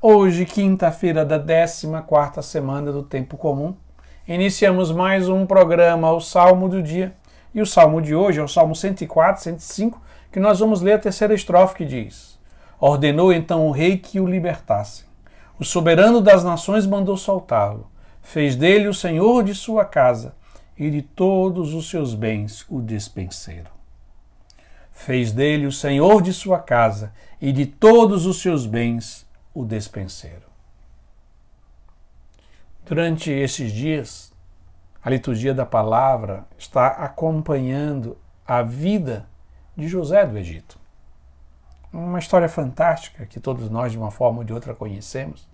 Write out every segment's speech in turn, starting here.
Hoje, quinta-feira da 14 semana do Tempo Comum, iniciamos mais um programa, o Salmo do Dia. E o Salmo de hoje é o Salmo 104, 105, que nós vamos ler a terceira estrofe que diz Ordenou então o rei que o libertasse. O soberano das nações mandou soltá-lo. Fez dele o senhor de sua casa e de todos os seus bens o despenseiro fez dele o senhor de sua casa e de todos os seus bens o despenseiro. Durante esses dias, a liturgia da palavra está acompanhando a vida de José do Egito. Uma história fantástica que todos nós, de uma forma ou de outra, conhecemos.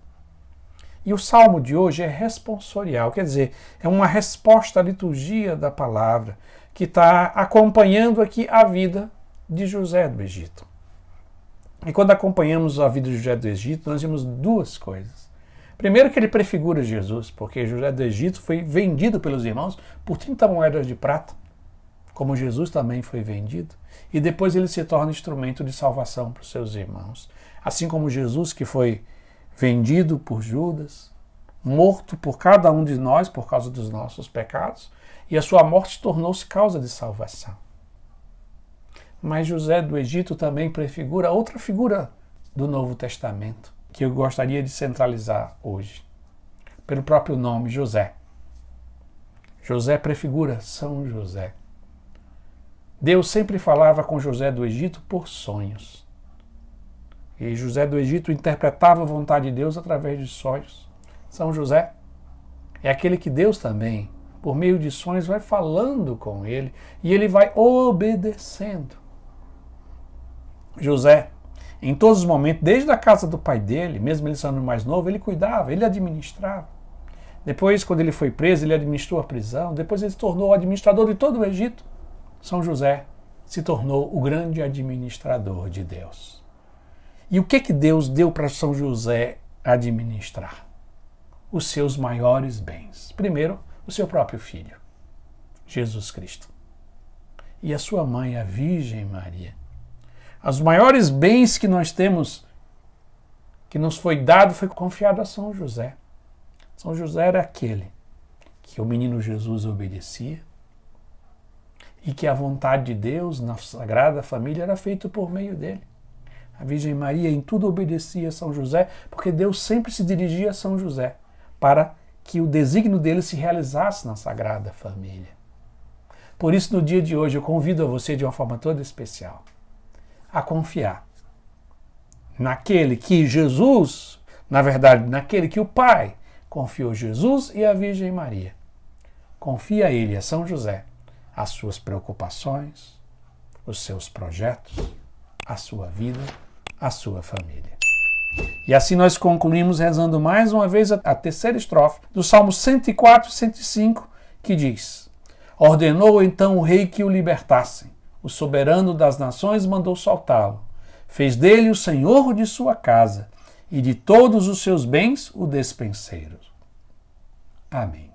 E o salmo de hoje é responsorial, quer dizer, é uma resposta à liturgia da palavra que está acompanhando aqui a vida de José do Egito. E quando acompanhamos a vida de José do Egito, nós vimos duas coisas. Primeiro, que ele prefigura Jesus, porque José do Egito foi vendido pelos irmãos por 30 moedas de prata, como Jesus também foi vendido, e depois ele se torna instrumento de salvação para os seus irmãos. Assim como Jesus, que foi vendido por Judas, morto por cada um de nós por causa dos nossos pecados, e a sua morte tornou-se causa de salvação. Mas José do Egito também prefigura outra figura do Novo Testamento que eu gostaria de centralizar hoje, pelo próprio nome José. José prefigura São José. Deus sempre falava com José do Egito por sonhos. E José do Egito interpretava a vontade de Deus através de sonhos. São José é aquele que Deus também, por meio de sonhos, vai falando com ele e ele vai obedecendo. José, em todos os momentos, desde a casa do pai dele, mesmo ele sendo mais novo, ele cuidava, ele administrava. Depois, quando ele foi preso, ele administrou a prisão. Depois, ele se tornou o administrador de todo o Egito. São José se tornou o grande administrador de Deus. E o que que Deus deu para São José administrar? Os seus maiores bens. Primeiro, o seu próprio filho, Jesus Cristo. E a sua mãe, a Virgem Maria os maiores bens que nós temos, que nos foi dado, foi confiado a São José. São José era aquele que o menino Jesus obedecia e que a vontade de Deus na Sagrada Família era feita por meio dele. A Virgem Maria em tudo obedecia a São José, porque Deus sempre se dirigia a São José para que o desígnio dele se realizasse na Sagrada Família. Por isso, no dia de hoje, eu convido a você de uma forma toda especial a confiar naquele que Jesus, na verdade, naquele que o Pai confiou Jesus e a Virgem Maria. Confia a ele, a São José, as suas preocupações, os seus projetos, a sua vida, a sua família. E assim nós concluímos rezando mais uma vez a, a terceira estrofe do Salmo 104, 105, que diz: Ordenou então o rei que o libertassem o soberano das nações mandou soltá-lo. Fez dele o senhor de sua casa e de todos os seus bens o despenseiro. Amém.